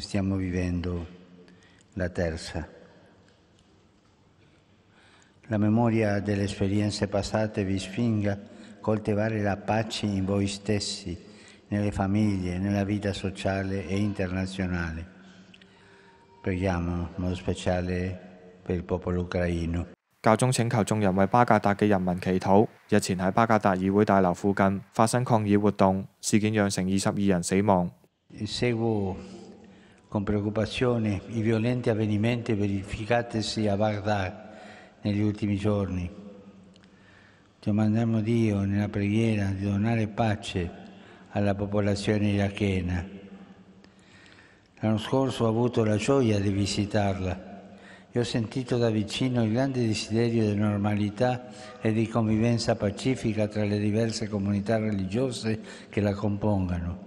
stiamo vivendo la terza. La memoria delle esperienze passate vi spinga a coltivare la pace in voi stessi, nelle famiglie, nella vita sociale e internazionale. Preghiamo, in modo speciale per il popolo ucraino. 教宗請求眾人為巴格達嘅人民祈禱。日前喺巴格達議會大樓附近發生抗議活動，事件釀成二十二人死亡。Seguo con preoccupazione i violenti avvenimenti verificatisi a Baghdad negli ultimi giorni. Domandiamo a Dio nella preghiera di donare pace alla popolazione irachena. L'anno scorso ho avuto la gioia di visitarla e ho sentito da vicino il grande desiderio di normalità e di convivenza pacifica tra le diverse comunità religiose che la compongono.